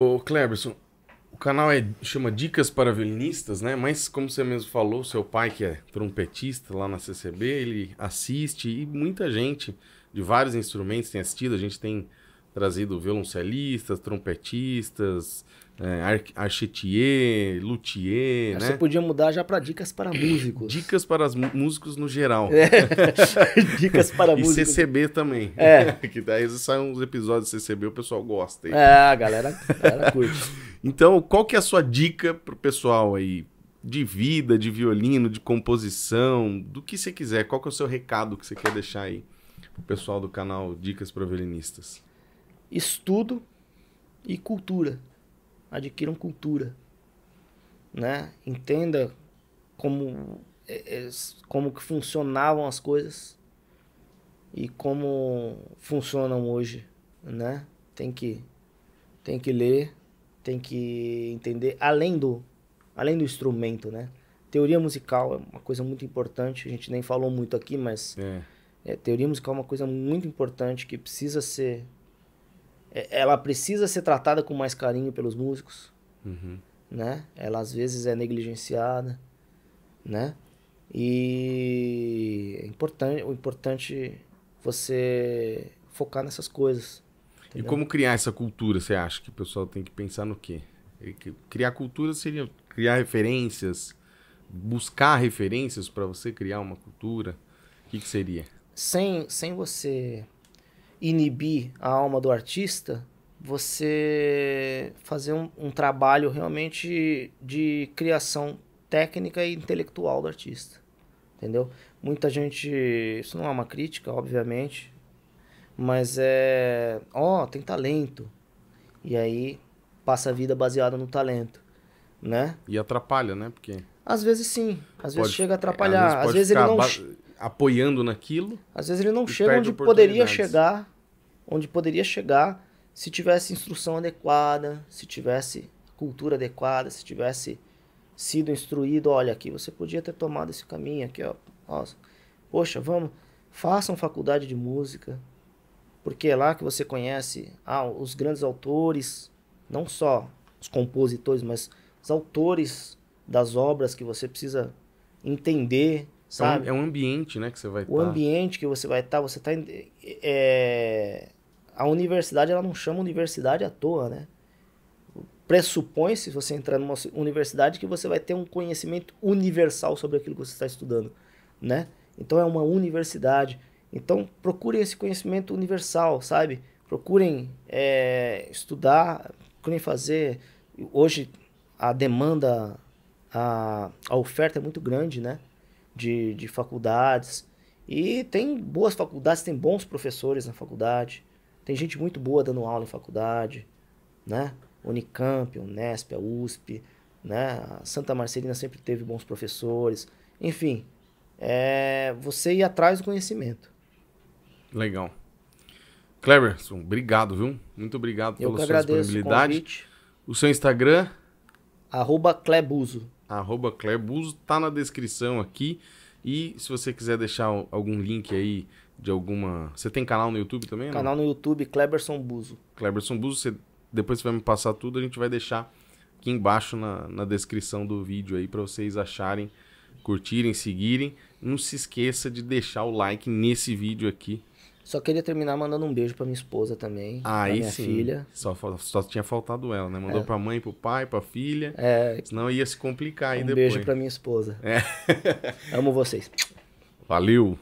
Ô, Cleberson, o canal é, chama Dicas para Violinistas, né? Mas, como você mesmo falou, seu pai, que é trompetista lá na CCB, ele assiste e muita gente de vários instrumentos tem assistido. A gente tem trazido violoncelistas, trompetistas, é, archetier, luthier, Você né? Você podia mudar já para dicas para é, músicos. Dicas para músicos no geral. É. dicas para e músicos. E CCB também. É. que daí saem uns episódios de CCB, o pessoal gosta. Aí. É, a galera, a galera curte. então, qual que é a sua dica pro pessoal aí? De vida, de violino, de composição, do que você quiser. Qual que é o seu recado que você quer deixar aí pro pessoal do canal Dicas para Violinistas? estudo e cultura. Adquiram cultura, né? Entenda como é, é, como que funcionavam as coisas e como funcionam hoje, né? Tem que tem que ler, tem que entender além do além do instrumento, né? Teoria musical é uma coisa muito importante, a gente nem falou muito aqui, mas é. É, teoria musical é uma coisa muito importante que precisa ser é, ela precisa ser tratada com mais carinho pelos músicos, uhum. né? Ela às vezes é negligenciada, né? E é importante, o importante você focar nessas coisas. Entendeu? E como criar essa cultura? Você acha que o pessoal tem que pensar no quê? Criar cultura seria criar referências, buscar referências para você criar uma cultura. O que, que seria? Sem, sem você inibir a alma do artista você fazer um, um trabalho realmente de criação técnica e intelectual do artista. Entendeu? Muita gente. Isso não é uma crítica, obviamente. Mas é. Ó, oh, tem talento. E aí passa a vida baseada no talento. Né? E atrapalha, né? Porque. Às vezes sim. Às é, pode, vezes chega a atrapalhar. Às vezes, às vezes ele não. Ba apoiando naquilo. Às vezes ele não chega onde poderia chegar, onde poderia chegar se tivesse instrução adequada, se tivesse cultura adequada, se tivesse sido instruído, olha aqui, você podia ter tomado esse caminho aqui, ó. Nossa. Poxa, vamos, façam faculdade de música, porque é lá que você conhece ah, os grandes autores, não só os compositores, mas os autores das obras que você precisa entender é sabe? É um, ambiente, né, que você vai estar. O tá. ambiente que você vai estar, tá, você está... É... A universidade, ela não chama universidade à toa, né? Pressupõe, se você entrar numa universidade, que você vai ter um conhecimento universal sobre aquilo que você está estudando, né? Então, é uma universidade. Então, procurem esse conhecimento universal, sabe? Procurem é, estudar, procurem fazer. Hoje, a demanda, a, a oferta é muito grande, né? de, de faculdades. E tem boas faculdades, tem bons professores na faculdade. Tem gente muito boa dando aula em faculdade, né? Unicamp, Unesp, a USP, né? Santa Marcelina sempre teve bons professores. Enfim, é você ir atrás do conhecimento. Legal. Cleverson, obrigado, viu? Muito obrigado Eu pela sua disponibilidade. O, o seu Instagram? Arroba Clebuso arroba Clebuso, tá na descrição aqui. E se você quiser deixar algum link aí de alguma. Você tem canal no YouTube também? Canal não? no YouTube, Kleberson Buzo. Kleberson Buzo, você... depois você vai me passar tudo, a gente vai deixar aqui embaixo na, na descrição do vídeo aí para vocês acharem, curtirem, seguirem. Não se esqueça de deixar o like nesse vídeo aqui. Só queria terminar mandando um beijo pra minha esposa também. Aí minha sim. filha. Só, só tinha faltado ela, né? Mandou é. pra mãe, pro pai, pra filha. É. Senão ia se complicar um aí depois. Um beijo pra minha esposa. É. Amo vocês. Valeu.